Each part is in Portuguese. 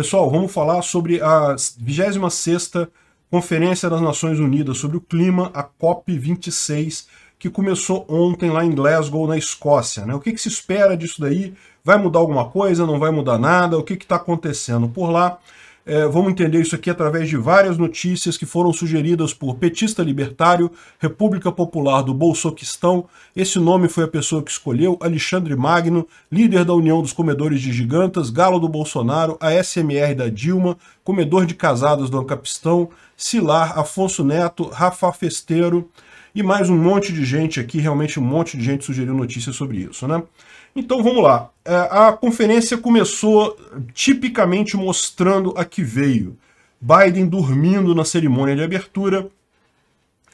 Pessoal, vamos falar sobre a 26ª Conferência das Nações Unidas sobre o Clima, a COP26, que começou ontem lá em Glasgow, na Escócia. Né? O que, que, se espera disso daí? Vai mudar alguma coisa? Não vai mudar nada? O que está acontecendo por lá? É, vamos entender isso aqui através de várias notícias que foram sugeridas por Petista Libertário, República Popular do Bolsoquistão. Esse nome foi a pessoa que escolheu, Alexandre Magno, líder da União dos Comedores de Gigantas, Galo do Bolsonaro, a SMR da Dilma, Comedor de Casados do Capistão, Silar, Afonso Neto, Rafa Festeiro e mais um monte de gente aqui, realmente um monte de gente sugeriu notícias sobre isso, né? Então vamos lá. É, a conferência começou tipicamente mostrando a que veio. Biden dormindo na cerimônia de abertura.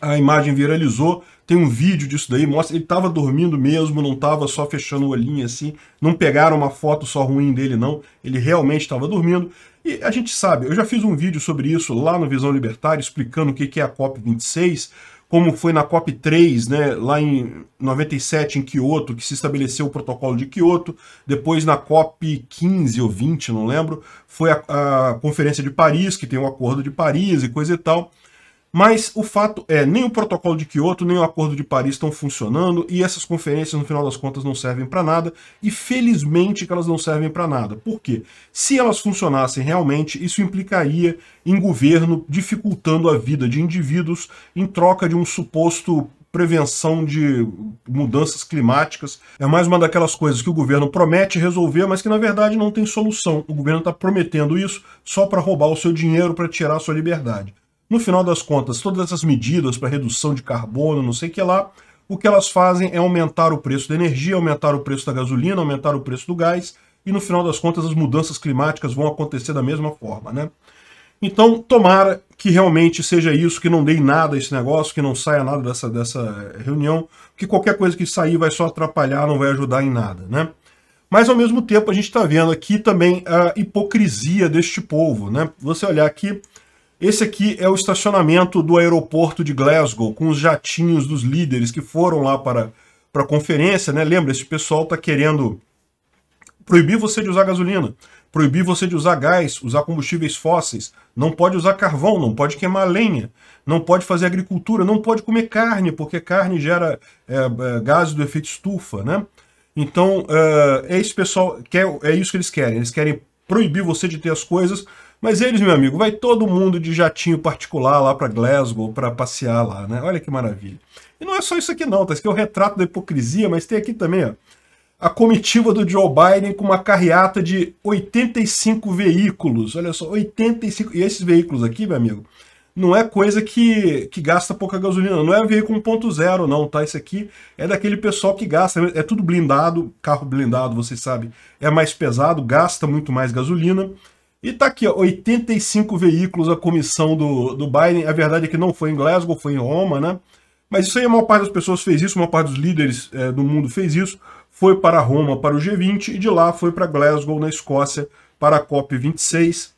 A imagem viralizou, tem um vídeo disso daí, mostra ele estava dormindo mesmo, não estava só fechando o olhinho assim, não pegaram uma foto só ruim dele não, ele realmente estava dormindo. E a gente sabe, eu já fiz um vídeo sobre isso lá no Visão Libertária, explicando o que é a COP26, como foi na COP3, né, lá em 97, em Quioto, que se estabeleceu o protocolo de Quioto, depois na COP15 ou 20, não lembro, foi a, a Conferência de Paris, que tem o Acordo de Paris e coisa e tal. Mas o fato é, nem o protocolo de Kyoto, nem o acordo de Paris estão funcionando e essas conferências, no final das contas, não servem para nada. E felizmente que elas não servem para nada. Por quê? Se elas funcionassem realmente, isso implicaria em governo dificultando a vida de indivíduos em troca de um suposto prevenção de mudanças climáticas. É mais uma daquelas coisas que o governo promete resolver, mas que na verdade não tem solução. O governo está prometendo isso só para roubar o seu dinheiro, para tirar a sua liberdade. No final das contas, todas essas medidas para redução de carbono, não sei o que lá, o que elas fazem é aumentar o preço da energia, aumentar o preço da gasolina, aumentar o preço do gás, e no final das contas as mudanças climáticas vão acontecer da mesma forma, né? Então, tomara que realmente seja isso, que não dê nada a esse negócio, que não saia nada dessa, dessa reunião, que qualquer coisa que sair vai só atrapalhar, não vai ajudar em nada, né? Mas, ao mesmo tempo, a gente está vendo aqui também a hipocrisia deste povo, né? Você olhar aqui, esse aqui é o estacionamento do aeroporto de Glasgow, com os jatinhos dos líderes que foram lá para, para a conferência, né? Lembra, esse pessoal está querendo proibir você de usar gasolina, proibir você de usar gás, usar combustíveis fósseis, não pode usar carvão, não pode queimar lenha, não pode fazer agricultura, não pode comer carne, porque carne gera é, é, gases do efeito estufa, né? Então, é, é, esse pessoal, quer, é isso que eles querem, eles querem proibir você de ter as coisas mas eles, meu amigo, vai todo mundo de jatinho particular lá para Glasgow para passear lá, né? Olha que maravilha. E não é só isso aqui não, tá? Isso aqui é o retrato da hipocrisia, mas tem aqui também, ó, a comitiva do Joe Biden com uma carreata de 85 veículos. Olha só, 85. E esses veículos aqui, meu amigo, não é coisa que, que gasta pouca gasolina, não é veículo 1.0 não, tá? Isso aqui é daquele pessoal que gasta, é tudo blindado, carro blindado, vocês sabem, é mais pesado, gasta muito mais gasolina. E tá aqui, ó, 85 veículos a comissão do, do Biden. A verdade é que não foi em Glasgow, foi em Roma, né? Mas isso aí, a maior parte das pessoas fez isso, a maior parte dos líderes é, do mundo fez isso. Foi para Roma, para o G20, e de lá foi para Glasgow, na Escócia, para a COP26.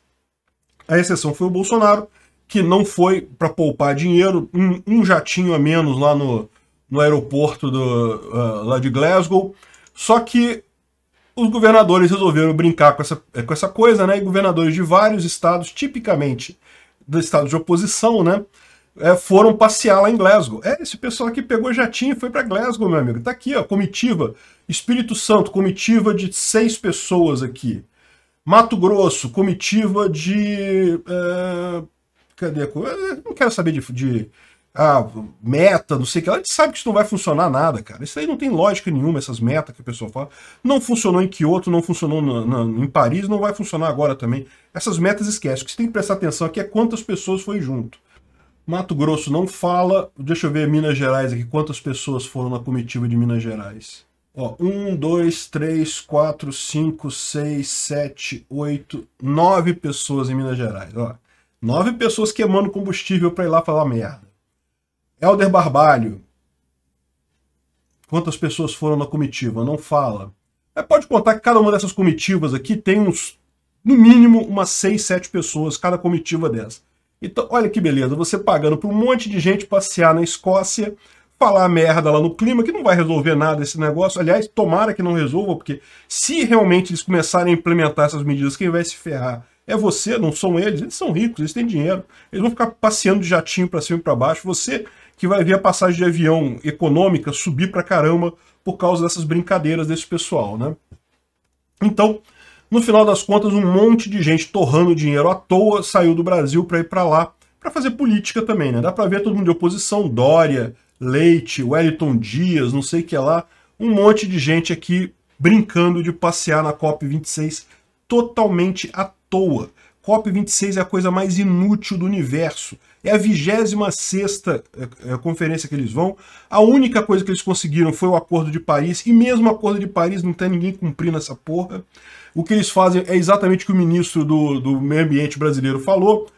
A exceção foi o Bolsonaro, que não foi para poupar dinheiro, um, um, jatinho a menos lá no, no aeroporto do, uh, lá de Glasgow. Só que os governadores resolveram brincar com essa, eh, com essa coisa, né? E governadores de vários estados, tipicamente dos estados de oposição, né? É, foram passear lá em Glasgow. É, esse pessoal aqui pegou jatinho e foi para Glasgow, meu amigo. Tá aqui, ó, comitiva. Espírito Santo, comitiva de seis pessoas aqui. Mato Grosso, comitiva de. É, cadê? Não quero saber de, de ah, meta, não sei o que. A gente sabe que isso não vai funcionar nada, cara. Isso aí não tem lógica nenhuma, essas metas que a pessoa fala. Não funcionou em Kyoto, não funcionou na, na, em Paris, não vai funcionar agora também. Essas metas esquece. O que você tem que prestar atenção aqui é quantas pessoas foi junto. Mato Grosso não fala. Deixa eu ver Minas Gerais aqui. Quantas pessoas foram na comitiva de Minas Gerais? Ó, um, dois, três, quatro, cinco, seis, sete, oito, nove pessoas em Minas Gerais. Ó, nove pessoas queimando combustível para ir lá falar merda. Elder Barbalho. Quantas pessoas foram na comitiva? Não fala. É, pode contar que cada uma dessas comitivas aqui tem uns, no mínimo, umas 6, 7 pessoas, cada comitiva dessa. Então, olha que beleza, você pagando para um monte de gente passear na Escócia, falar merda lá no clima, que não vai resolver nada esse negócio. Aliás, tomara que não resolva, porque se realmente eles começarem a implementar essas medidas, quem vai se ferrar é você, não são eles. Eles são ricos, eles têm dinheiro. Eles vão ficar passeando de jatinho para cima e para baixo. Você que vai ver a passagem de avião econômica subir pra caramba por causa dessas brincadeiras desse pessoal, né? Então, no final das contas, um monte de gente torrando dinheiro à toa saiu do Brasil para ir para lá, para fazer política também, né? Dá para ver todo mundo de oposição, Dória, Leite, Wellington Dias, não sei o que é lá, um monte de gente aqui brincando de passear na COP26 totalmente à toa. COP26 é a coisa mais inútil do universo. É a 26 é, é, conferência que eles vão. A única coisa que eles conseguiram foi o Acordo de Paris, e mesmo o Acordo de Paris não tem ninguém cumprindo essa porra. O que eles fazem é exatamente o que o ministro do, do Meio Ambiente brasileiro falou.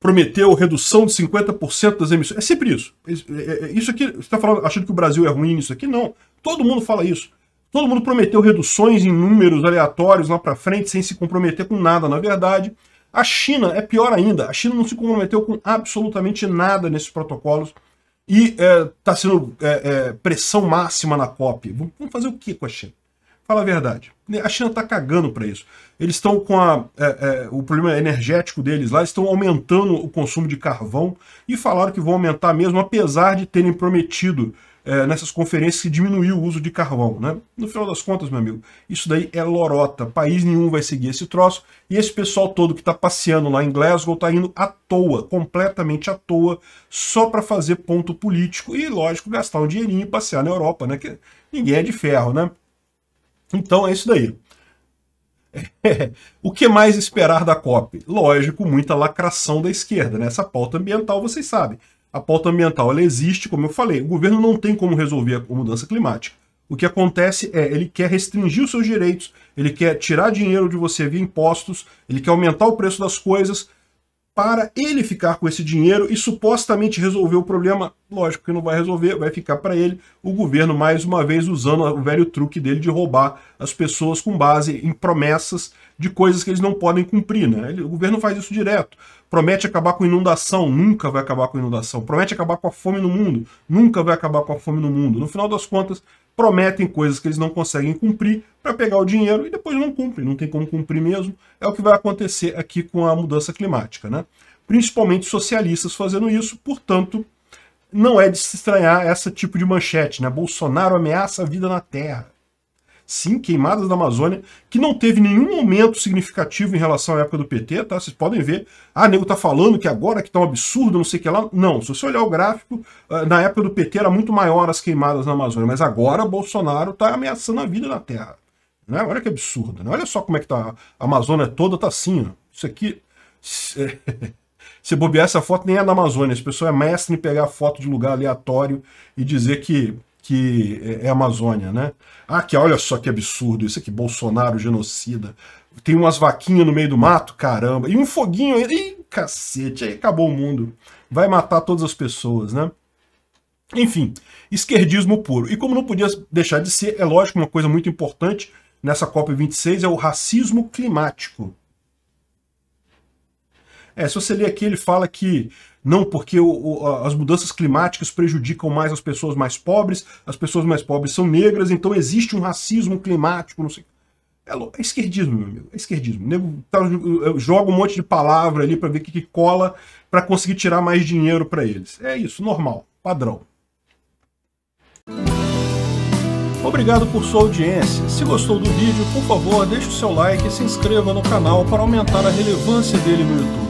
Prometeu redução de 50% das emissões. É sempre isso. É, isso aqui, você está falando, achando que o Brasil é ruim nisso aqui? Não. Todo mundo fala isso. Todo mundo prometeu reduções em números aleatórios lá para frente, sem se comprometer com nada, na verdade. A China é pior ainda. A China não se comprometeu com absolutamente nada nesses protocolos e está é, tá sendo é, é, pressão máxima na COP. Vamos fazer o que com a China? Fala a verdade. A China está cagando para isso. Eles estão com a, é, é, o problema energético deles lá, estão aumentando o consumo de carvão e falaram que vão aumentar mesmo, apesar de terem prometido é, nessas conferências que diminuiu o uso de carvão. Né? No final das contas, meu amigo, isso daí é lorota. País nenhum vai seguir esse troço. E esse pessoal todo que está passeando lá em Glasgow está indo à toa, completamente à toa, só para fazer ponto político e, lógico, gastar um dinheirinho e passear na Europa, né? Que ninguém é de ferro, né? Então é isso daí. É. o que mais esperar da COP? Lógico, muita lacração da esquerda. Né? Essa pauta ambiental, vocês sabem. A pauta ambiental ela existe, como eu falei, o governo não tem como resolver a mudança climática. O que acontece é ele quer restringir os seus direitos, ele quer tirar dinheiro de você via impostos, ele quer aumentar o preço das coisas para ele ficar com esse dinheiro e supostamente resolver o problema. Lógico que não vai resolver, vai ficar para ele o governo mais uma vez usando o velho truque dele de roubar as pessoas com base em promessas de coisas que eles não podem cumprir, né? O governo faz isso direto. Promete acabar com inundação, nunca vai acabar com inundação. Promete acabar com a fome no mundo, nunca vai acabar com a fome no mundo. No final das contas, prometem coisas que eles não conseguem cumprir para pegar o dinheiro e depois não cumprem, não tem como cumprir mesmo. É o que vai acontecer aqui com a mudança climática, né? Principalmente socialistas fazendo isso, portanto, não é de se estranhar esse tipo de manchete, né? Bolsonaro ameaça a vida na Terra sim, queimadas da Amazônia, que não teve nenhum momento significativo em relação à época do PT, tá? Vocês podem ver, ah, nego tá falando que agora que tá um absurdo, não sei o que lá. Não, se você olhar o gráfico, ah, na época do PT era muito maior as queimadas na Amazônia, mas agora Bolsonaro tá ameaçando a vida na Terra. Né? Olha que absurdo, né? Olha só como é que tá a Amazônia toda, tá assim, ó. Isso aqui... Se bobear essa foto nem é da Amazônia, as pessoas é mestre em pegar foto de lugar aleatório e dizer que que é, é a Amazônia, né? Ah, que olha só que absurdo isso aqui, Bolsonaro genocida. Tem umas vaquinhas no meio do mato, caramba. E um foguinho e cacete, aí acabou o mundo. Vai matar todas as pessoas, né? Enfim, esquerdismo puro. E como não podia deixar de ser, é lógico, uma coisa muito importante nessa COP26 é o racismo climático. É, se você ler aqui, ele fala que não porque o, o, as mudanças climáticas prejudicam mais as pessoas mais pobres, as pessoas mais pobres são negras, então existe um racismo climático, não sei. É, é esquerdismo, meu amigo, é esquerdismo. Nego, tá, joga um monte de palavra ali para ver o que, que cola para conseguir tirar mais dinheiro para eles. É isso, normal, padrão. Obrigado por sua audiência. Se gostou do vídeo, por favor, deixe o seu like e se inscreva no canal para aumentar a relevância dele no YouTube.